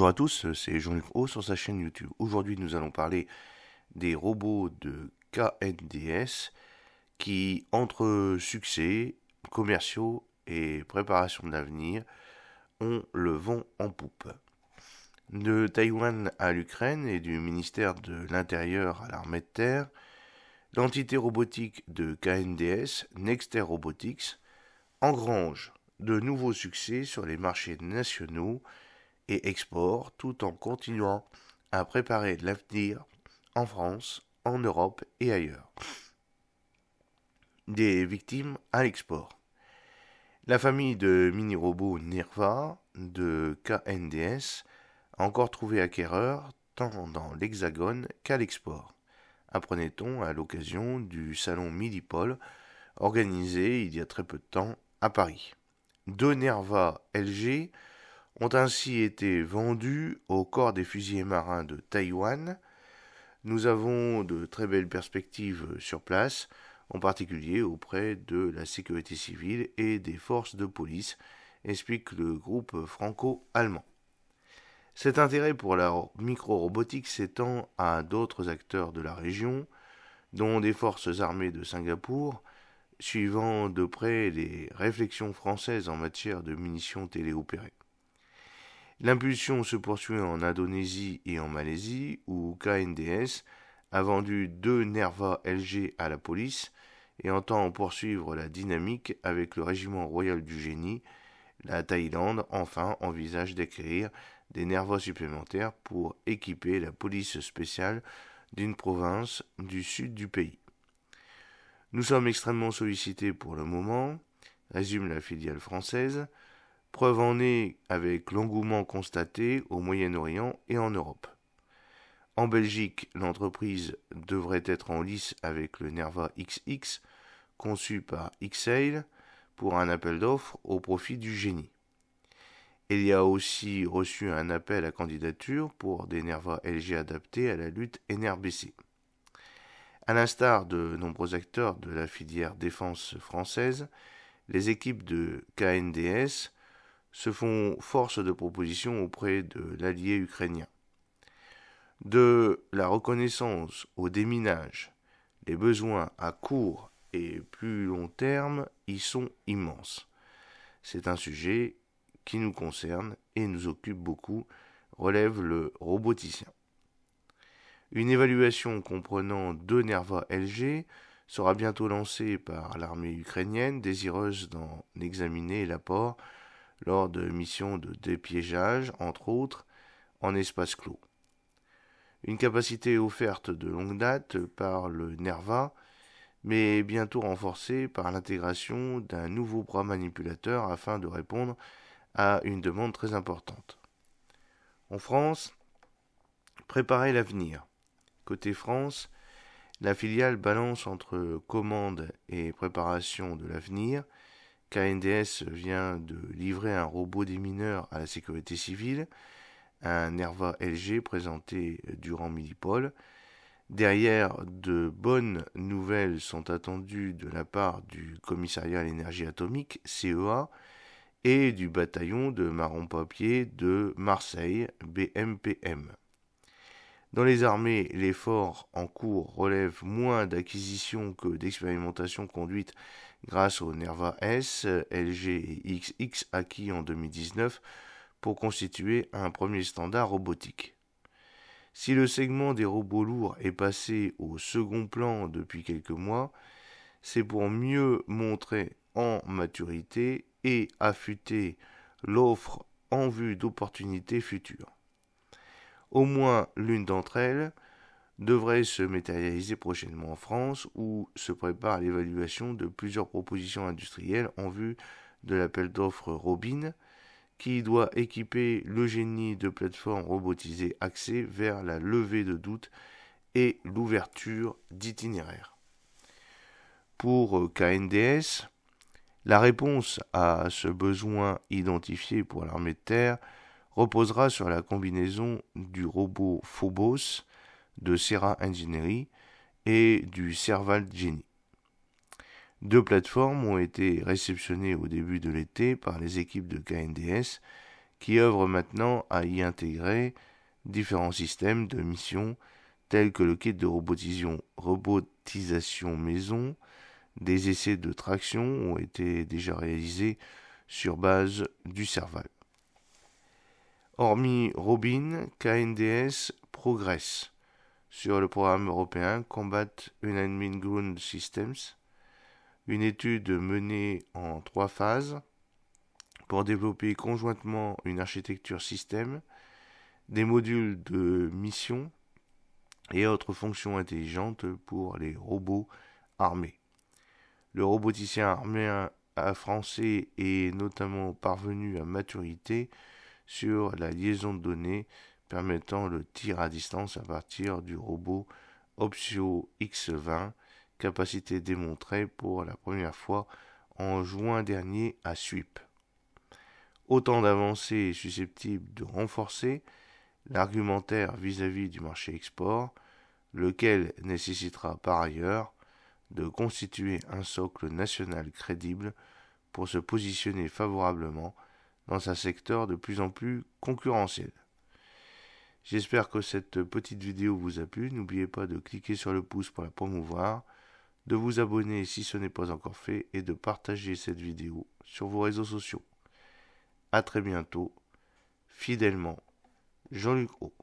Bonjour à tous, c'est Jean-Luc Haut sur sa chaîne YouTube. Aujourd'hui, nous allons parler des robots de KNDS qui, entre succès commerciaux et préparation d'avenir, ont le vent en poupe. De Taïwan à l'Ukraine et du ministère de l'Intérieur à l'armée de terre, l'entité robotique de KNDS, Nexter Robotics, engrange de nouveaux succès sur les marchés nationaux et export tout en continuant à préparer l'avenir en France, en Europe et ailleurs. Des victimes à l'export. La famille de mini-robots Nerva de KNDS a encore trouvé acquéreur tant dans l'Hexagone qu'à l'export, apprenait-on à l'occasion du salon Midipol organisé il y a très peu de temps à Paris. De Nerva LG ont ainsi été vendus au corps des fusiliers marins de Taïwan. Nous avons de très belles perspectives sur place, en particulier auprès de la sécurité civile et des forces de police, explique le groupe franco-allemand. Cet intérêt pour la micro-robotique s'étend à d'autres acteurs de la région, dont des forces armées de Singapour, suivant de près les réflexions françaises en matière de munitions téléopérées. L'impulsion se poursuit en Indonésie et en Malaisie, où KNDS a vendu deux Nerva LG à la police et entend poursuivre la dynamique avec le régiment royal du génie. La Thaïlande, enfin, envisage d'acquérir des Nerva supplémentaires pour équiper la police spéciale d'une province du sud du pays. Nous sommes extrêmement sollicités pour le moment, résume la filiale française. Preuve en est avec l'engouement constaté au Moyen-Orient et en Europe. En Belgique, l'entreprise devrait être en lice avec le Nerva XX, conçu par Xail, pour un appel d'offres au profit du génie. Il y a aussi reçu un appel à candidature pour des Nerva LG adaptés à la lutte NRBC. À l'instar de nombreux acteurs de la filière défense française, les équipes de KNDS se font force de proposition auprès de l'allié ukrainien. De la reconnaissance au déminage, les besoins à court et plus long terme y sont immenses. C'est un sujet qui nous concerne et nous occupe beaucoup, relève le roboticien. Une évaluation comprenant deux Nerva LG sera bientôt lancée par l'armée ukrainienne, désireuse d'en examiner l'apport lors de missions de dépiégeage, entre autres, en espace clos. Une capacité offerte de longue date par le NERVA, mais bientôt renforcée par l'intégration d'un nouveau bras manipulateur afin de répondre à une demande très importante. En France, préparer l'avenir. Côté France, la filiale balance entre commande et préparation de l'avenir, KNDS vient de livrer un robot des mineurs à la sécurité civile, un Nerva LG présenté durant Milipol. Derrière, de bonnes nouvelles sont attendues de la part du commissariat à l'énergie atomique, CEA, et du bataillon de marron papier de Marseille, BMPM. Dans les armées, l'effort en cours relève moins d'acquisitions que d'expérimentations conduites grâce au NERVA S, LG et XX acquis en 2019 pour constituer un premier standard robotique. Si le segment des robots lourds est passé au second plan depuis quelques mois, c'est pour mieux montrer en maturité et affûter l'offre en vue d'opportunités futures au moins l'une d'entre elles devrait se matérialiser prochainement en France où se prépare l'évaluation de plusieurs propositions industrielles en vue de l'appel d'offres Robin qui doit équiper le génie de plateformes robotisées axées vers la levée de doutes et l'ouverture d'itinéraires. Pour euh, KNDS, la réponse à ce besoin identifié pour l'armée de terre reposera sur la combinaison du robot Phobos de Serra Engineering et du Serval Genie. Deux plateformes ont été réceptionnées au début de l'été par les équipes de KNDS qui œuvrent maintenant à y intégrer différents systèmes de mission tels que le kit de robotisation, robotisation maison. Des essais de traction ont été déjà réalisés sur base du Serval. Hormis Robin, KNDS progresse sur le programme européen Combat Unadmin Ground Systems, une étude menée en trois phases pour développer conjointement une architecture système, des modules de mission et autres fonctions intelligentes pour les robots armés. Le roboticien armé euh, français est notamment parvenu à maturité sur la liaison de données permettant le tir à distance à partir du robot Optio X20, capacité démontrée pour la première fois en juin dernier à SWIP. Autant d'avancées susceptibles de renforcer l'argumentaire vis-à-vis du marché export, lequel nécessitera par ailleurs de constituer un socle national crédible pour se positionner favorablement dans un secteur de plus en plus concurrentiel. J'espère que cette petite vidéo vous a plu. N'oubliez pas de cliquer sur le pouce pour la promouvoir, de vous abonner si ce n'est pas encore fait et de partager cette vidéo sur vos réseaux sociaux. A très bientôt. Fidèlement, Jean-Luc Haut.